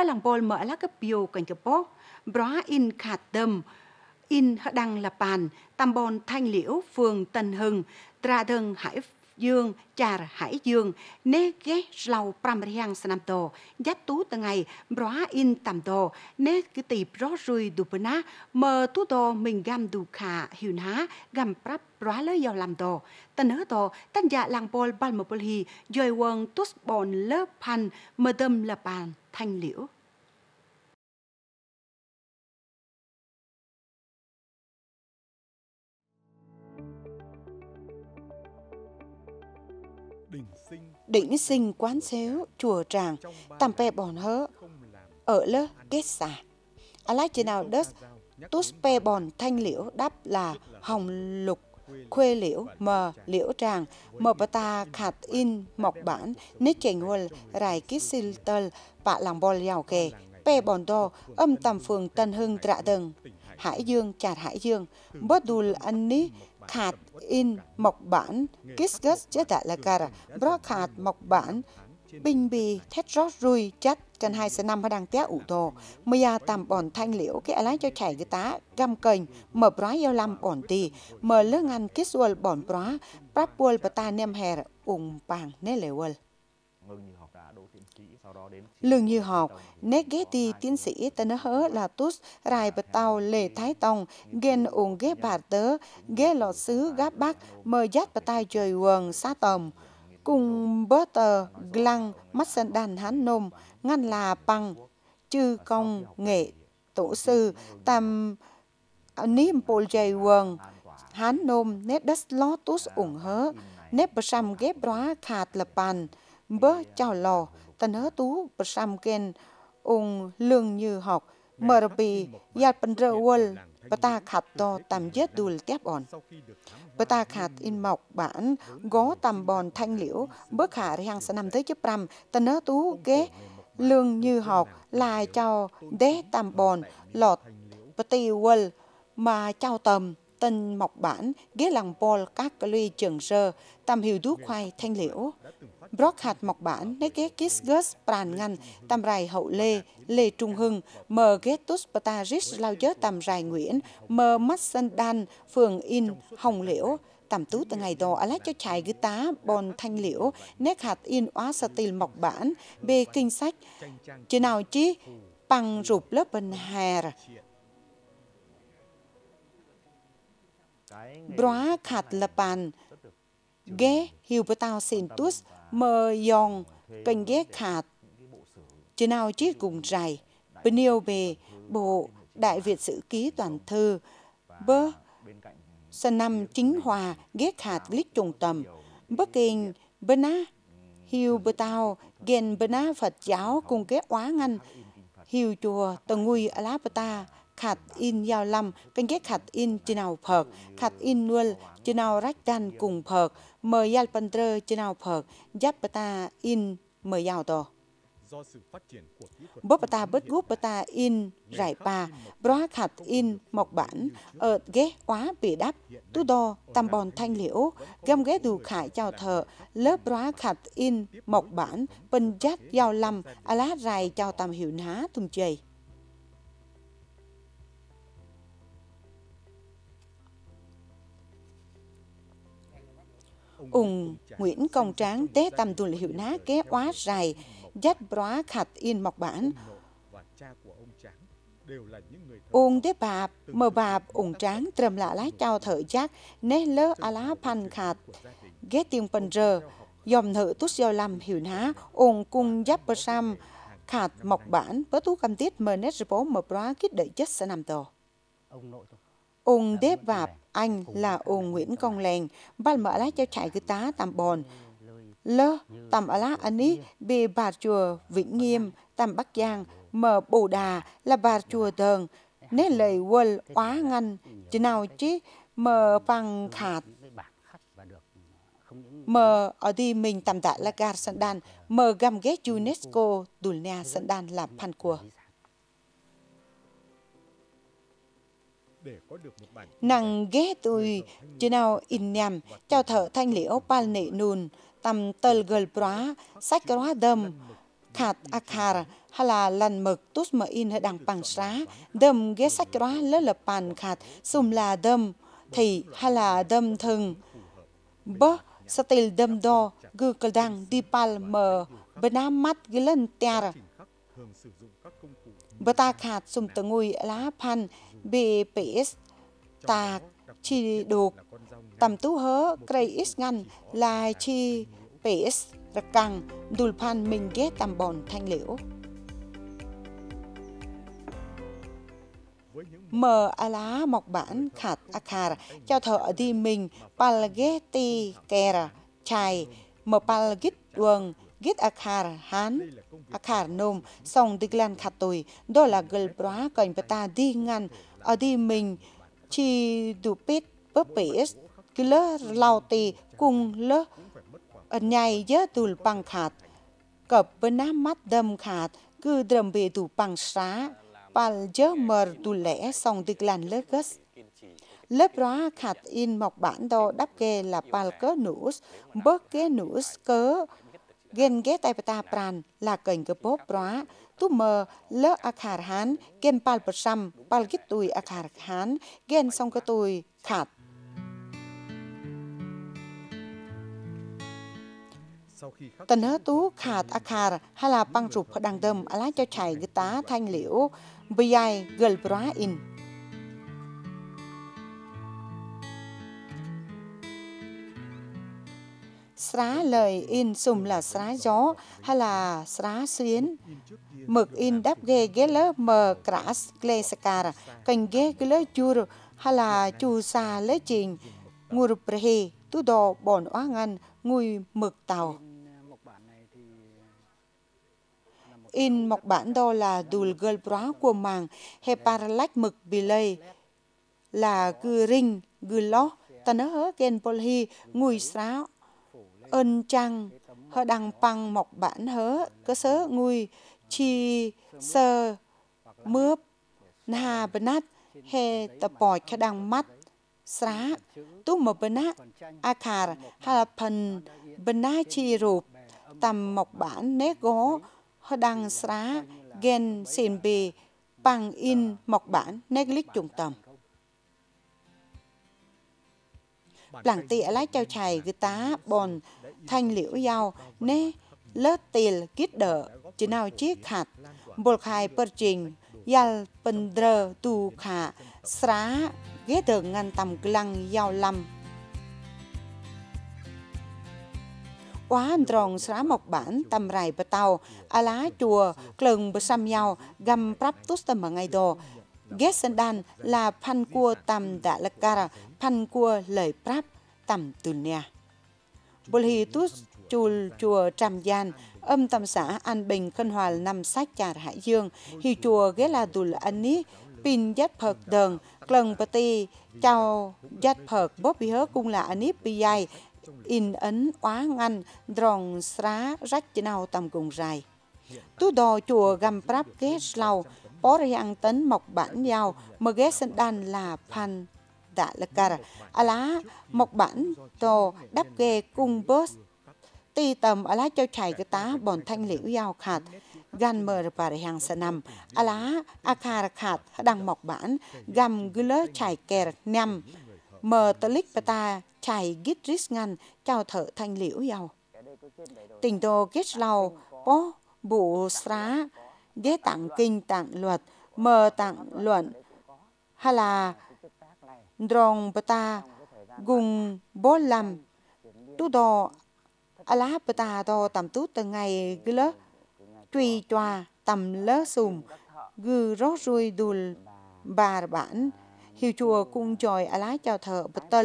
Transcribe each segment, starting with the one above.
ở làng bồn mở lá cấp biểu cảnh cấp bố, bó in khạt tâm, in hở đăng là bàn, tam bồn thanh liễu, phường tân hưng, tra Đơn hải dương, trà hải dương, nê ghé lau pram riang sanam tô, dắt tú từ ngày, bó in tam tô, nê cứ tì bó rùi đù bờ ná, mờ tú tô mình gam đủ khả hiệu ná, gam prap bó lơ dầu làm tô. Tân hứa tô, tân dạ làng bol bal mờ bol hi, dòi quần tút bồn lớp pan, mờ tâm là bàn. Thanh Liễu. Đỉnh sinh quán xéo, chùa tràng, tàm pe bòn hớ, ở lơ kết xả. Alachinal Dust, tuspe bòn thanh liễu đáp là hồng lục Khuê Liễu, Mờ, Liễu Tràng, Mờ Bà Ta, Khạt In, Mộc Bản, Nít Chành Huân, Rai Kít Sinh Tơ, Bạ Làng Bò Lào Kề, Pe Bòn Đô, Âm Tầm Phường Tân Hưng Trạ Đừng, Hải Dương, Chạt Hải Dương, Bớt Đùl Anh Ní, Khạt In, Mộc Bản, Kít Gất Chết Đại Là Cà, Bó Khạt, Mộc Bản, bình bì thét rót rùi chắc chân hai sẽ năm đang té ủ đồ mây à tạm bọn thanh liễu cái lái cho chảy cái tá găm cành mở bóa yêu làm bọn tì mở lơ ngăn kết xuôi bọn bóa bắp buol và ta nem hè ủng bằng nê lệ quần Lương Như Học, Negeti tiến sĩ tên hớ là tút rai bật tàu lệ thái tông, ghen ủng ghé bà tớ, ghé lọ xứ gáp bác mờ dắt bà tay trời quần xa tầm cùng Butter glăng, Mắt Đàn Hán Nôm ngăn là bằng chư công nghệ tổ sư tam niêm bồ dây quần hán nôm nét đất ló tút ủng hớ nét bờ xăm ghép đoá khạt lập bàn bơ chào lò tần hớ tú bờ xăm ken ủng lương như học mờ bì yat bần rơ ta Patakhat to tam giết đùl tiếp on. Patakhat in mọc bản gó tam bòn thanh liễu bước hạ riêng sẽ nằm tới chấp rằm ta nớ tú kế lương như học là chào đế tam bòn lọt và tiêu mà trao tầm tân mọc bản, ghế lăng bol các ly trường sơ, tam hiệu đuốc khoai thanh liễu. Brock hạt mọc bản, nế ghế kisgus pràn ngăn, tam rài hậu lê, lê trung hưng, mờ ghế tus pata lao giới tam rài nguyễn, mờ mắt sân đan, phường in, hồng liễu, tam tú từ ngày đó lát cho chạy gư tá bon thanh liễu nét hạt in oá sa tìl mọc bản bê kinh sách chứ nào chi bằng rụp lớp bên hè Bra Khat Lapan, Ghé Hiu Bà Tao Sin Tus, Mơ Yong, Kênh Ghé Khat, Chứ nào chiếc cùng rải, Bình yêu bề, Bộ, Đại Việt Sử Ký Toàn Thư, Bơ, Sân Năm Chính Hòa, Ghé Khat Lít Trùng Tầm, Bất Kinh, Bơ Na, Hiu Bà Tao, Gen Bơ Na Phật Giáo cùng Ghé Quá Ngăn, Hiu Chùa, Tầng Nguy Alapata, khát in giao lâm, kênh ghét khát in trên nào phật, khát in nuôi trên nào rách đan cùng phật, mờ yal pan trơ trên nào phật, giáp ta in mờ giao to. Bố bà ta bớt gúp bà ta in rải bà, bó khát in mọc bản, ở ghé quá bị đắp, tu đo tam bòn thanh liễu, gam ghé đủ khải chào thợ, lớp bó khát in mọc bản, bình giác giao lâm, a lá rài chào tam hiệu ná thùng chầy. ủng Nguyễn Công Tráng té tầm tuần hiệu ná ké quá dài, dắt bóa khạch in mộc bản. Uông tế bạp, mờ bạp, ủng tráng trầm lạ lá trao thở chắc né lơ á lá pan khạch, ghé tiền phần rơ dòng thử tút do làm hiệu ná, ủng cung giáp bơ sam, khạch mộc bản, với tú cam tiết mờ nét rửa bố mờ bóa kít đợi chết sẽ nằm tờ. Uông đế bạp, anh là ông Nguyễn Công Lèn, ban mở lá cho trại cứ tá tạm bòn. Lơ, tạm ở lá anh ý, bì bà chùa Vĩnh Nghiêm, tạm Bắc Giang, mở bồ đà là bà chùa thường. Nế lời quân quá ngăn, chứ nào chứ, mở bằng khát mở ở đi mình tạm tạ là gar sandan mở gam ghét UNESCO Dunia sandan là pan của Nàng ghé tôi chứ nào in nhằm chào thợ thanh lý ốc pal nệ nùn tầm tờ gờ bra sách gờ đâm khát akhar hay là lần mực tốt mà in hay đằng bằng xá đâm ghé sách gờ lỡ lập bàn khát xùm là đâm thì hay là đâm thừng bơ stil đâm đo gư cờ đăng đi pal mờ bên ám mắt ghi lên tiar bơ ta khát xùm tờ ngồi lá pan BPS ta chi đục tầm tú hớ cây ít ngăn là chi PS rạc căng đùl phan mình ghé tầm bòn thanh liễu. mờ a lá mọc bản khạt a khà cho thợ đi mình palgeti kera chai mờ palgit đường git a khà hán a khà nôm song đi lan khạt tùy đó là gel bra còn ta đi ngăn ở đi mình chi đủ pít bớt biết cái lỡ lao tì cùng lỡ ở nhai dơ tù bằng khạt cập bên nam mắt đâm khạt cứ đầm bề tù bằng xá và giữa mờ tù lẽ xong được làn lớp gất lớp rõ khạt in mọc bản đồ đắp kê là pal palker nus bớt ghê nus cớ gen ge tai ta pran là keng ke pop pra tu mơ lơ akhar han gen pal persam pal git tui akhar han gen xong ke tui khát. Tần hớ tú khạt akhar hay là băng rụp đằng đâm lá cho chạy chảy gita thanh liễu bây giờ gần gửi in sá lời in sùng là sá gió hay là sá xuyến mực in đáp ghê ghê lơ mờ cả gle sakara cành ghê ghê lơ chur hay là chu sa lê trình ngur prehe tu đồ bòn oa ngăn ngùi mực tàu in mộc bản đo là đùl gơ brá của màng he paralach mực bì lây là gư ring gư ló ta nó hớ gen polhi ngùi sáo ơn trăng hơ đăng păng mộc bản hớ cơ sớ ngui chi sơ mướp na bờ nát he tập bòi khá đăng mắt sá tu mờ bờ nát a khà hà phần bờ nát chi rụp tầm mộc bản nét gó hơ đăng sá gen xin bì bằng in mộc bản nét lít trùng tầm làng tì lá trao chài ghi tá bồn thanh liễu giao nê lớt tì kít đỡ chỉ nào chiếc hạt bột khai bơ trình yal bần đờ tu khả srá ghé đờ ngăn tầm lăng giao lâm quá anh tròn xóa mộc bản tầm rải bờ tàu a lá chùa clừng bà xăm nhau găm prap tút tầm ngay đồ ghét sân đan là phan cua tầm đã lạc cara phan cua lời pháp tầm từ nè. Bồ tút chùl chùa Tràm gian âm tâm xã An Bình Khân Hòa năm sách trà Hải Dương, hì chùa ghé là đùl anh ní, pin dắt phật đờn, clần bà tì, chào dắt phật bóp bì hớ cung là anh ní bì dài, in ấn oá ngăn, dròn xá rách chỉ nào tầm cùng dài. Tú đò chùa găm prap ghế lâu, bó rì ăn tấn mọc bản nhau, mơ ghế sân đan là phan đã là cả à lá một bản tổ đắp ghê cung bớt tì tầm à lá cho chạy cái tá bọn thanh liễu giao khát gan mờ bà rì hàng sa nằm à lá à khà khát đăng một bản gầm gư lơ chạy kè nằm mờ tờ lích bà ta chạy gít rít ngăn chào thợ thanh liễu giao tình đồ kết lâu bố bụ xá ghé tặng kinh tặng luật mờ tặng luận hay là drong bata gung bó lam tu đò ala bata đò tầm tú từng ngày gư tùy tòa tầm lơ sùm gư ró rui đùl bà bản hiệu chùa cung chòi ala chào thợ bật tờ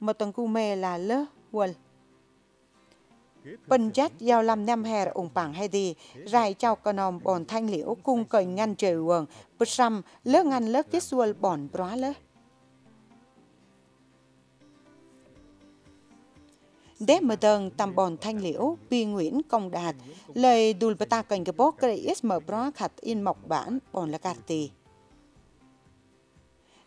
mà tầng cu mê là lơ quần Bình chất giao lâm năm hè ủng bảng hay gì rải chào cơ nòm bòn thanh liễu cung cởi ngăn trời quần, bật xăm, lơ ngăn lơ kết xuôi bòn bó lơ đế mơ đơn tầm bòn thanh liễu, bi nguyễn công đạt, lời đùl bà ta cần gà bốc gây ít mở bó khặt in mộc bản bòn là gạt tì.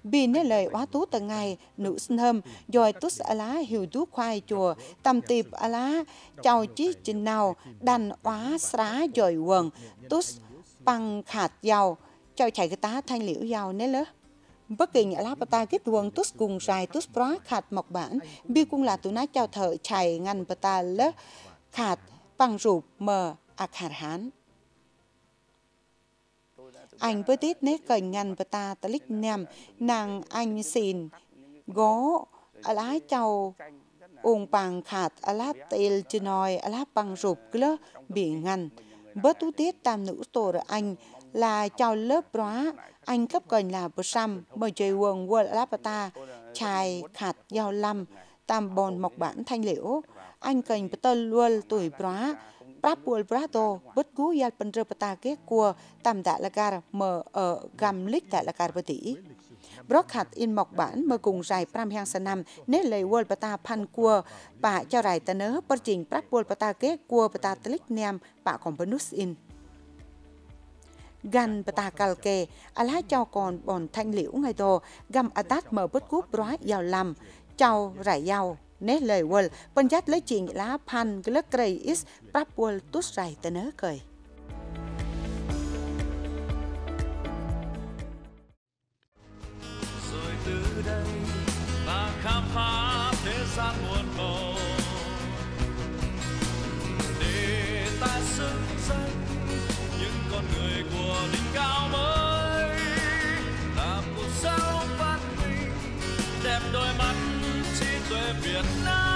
Bi nế lời quá tú tầng ngày, nữ sinh hâm, rồi tú sẽ lá hiểu tú khoai chùa, tầm tịp á lá, chào chí trình nào, đàn quá xá rồi quần, tú bằng khạt giàu, chào chạy cái tá thanh liễu giàu nế lớp bất kỳ nhà láp ta kết quân tus cùng dài tus pra khát mọc bản bi cung là tụi nát chào thợ chạy ngăn ta lớ khát bằng rụp mờ ạc à, hạt hán anh bơ tít nét cần ngăn ta ta lích nèm nàng anh xin gó à, lá chào ung bằng khát à, lá tel chinoi lá bằng rụp lớ bị ngăn bớt tu tiết tam nữ tổ anh là chào lớp bóa anh cấp gần là bờ sâm mời chơi quần quơ ta chài khạt giao lâm tam bồn mộc bản thanh liễu anh cần bờ tơ luôn tuổi bóa Prap World Brato, bất cứ yal pandra ta kế cua tam đại là gar mờ ở gam lích đại là gar bờ tỷ. Brock hạt in mọc bản mơ cùng dài pram hang sa nam nế lấy world ta pan cua bà cho rải ta nớ bất trình prap ta pata cua của ta tlik nem bà còn nút in. gan patakalke ala cho còn bọn thanh liễu ngay đồ gam atat mở bút cúp rái giàu lầm chào rải giàu nét lời quân bên giác lấy chuyện lá pan cái lớp cây is prapul tus rải tên ớ cười you